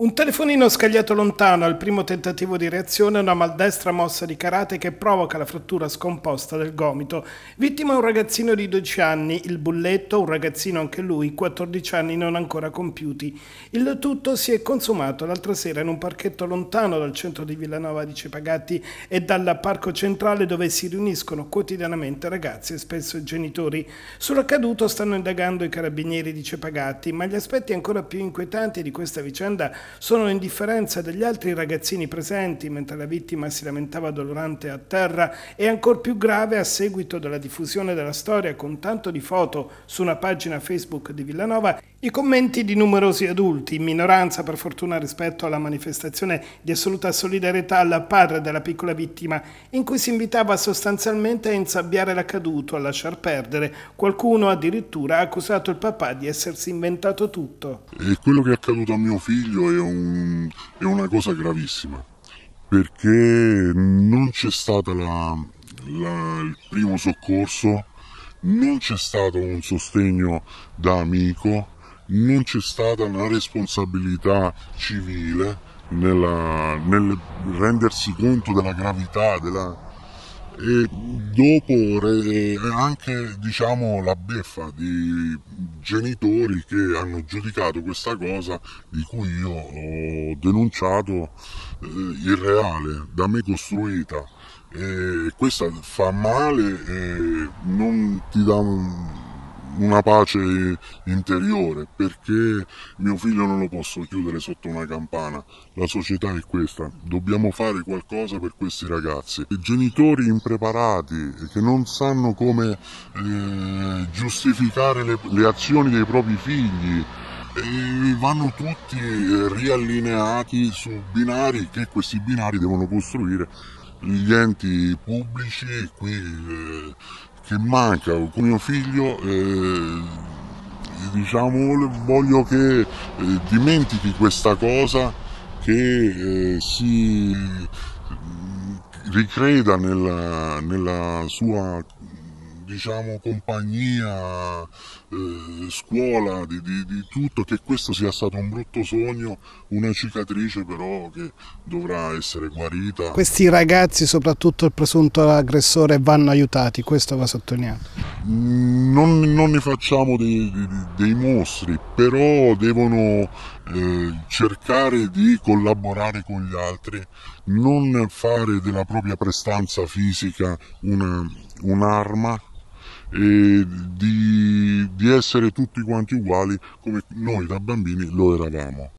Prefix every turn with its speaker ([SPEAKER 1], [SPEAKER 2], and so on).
[SPEAKER 1] Un telefonino scagliato lontano al primo tentativo di reazione a una maldestra mossa di karate che provoca la frattura scomposta del gomito. Vittima un ragazzino di 12 anni, il Bulletto, un ragazzino anche lui, 14 anni non ancora compiuti. Il tutto si è consumato l'altra sera in un parchetto lontano dal centro di Villanova di Cepagatti e dal parco centrale dove si riuniscono quotidianamente ragazzi e spesso genitori. Sull'accaduto stanno indagando i carabinieri di Cepagatti, ma gli aspetti ancora più inquietanti di questa vicenda sono l'indifferenza degli altri ragazzini presenti mentre la vittima si lamentava dolorante a terra e ancor più grave a seguito della diffusione della storia con tanto di foto su una pagina Facebook di Villanova i commenti di numerosi adulti, in minoranza per fortuna rispetto alla manifestazione di assoluta solidarietà al padre della piccola vittima, in cui si invitava sostanzialmente a insabbiare l'accaduto, a lasciar perdere. Qualcuno addirittura ha accusato il papà di essersi inventato tutto.
[SPEAKER 2] E quello che è accaduto a mio figlio è, un,
[SPEAKER 1] è una cosa gravissima,
[SPEAKER 2] perché non c'è stato il primo soccorso, non c'è stato un sostegno da amico non c'è stata una responsabilità civile nella, nel rendersi conto della gravità della, e dopo anche diciamo la beffa di genitori che hanno giudicato questa cosa di cui io ho denunciato eh, irreale, da me costruita e questa fa male e non ti dà un una pace interiore perché mio figlio non lo posso chiudere sotto una campana. La società è questa, dobbiamo fare qualcosa per questi ragazzi. I genitori impreparati che non sanno come eh, giustificare le, le azioni dei propri figli e vanno tutti eh, riallineati su binari che questi binari devono costruire gli enti pubblici, qui eh, che manca con mio figlio eh, diciamo voglio che eh, dimentichi questa cosa che eh, si ricreda nella, nella sua diciamo, compagnia, eh, scuola, di, di, di, tutto, che questo sia stato un brutto sogno, una cicatrice però che dovrà essere guarita. Questi ragazzi,
[SPEAKER 1] soprattutto il presunto aggressore, vanno aiutati, questo va sottolineato. Mm, non, non
[SPEAKER 2] ne facciamo dei, dei, dei, mostri, però devono eh, cercare di collaborare con gli altri, non fare della propria prestanza fisica una, un'arma e di, di essere tutti quanti uguali come noi da bambini lo eravamo.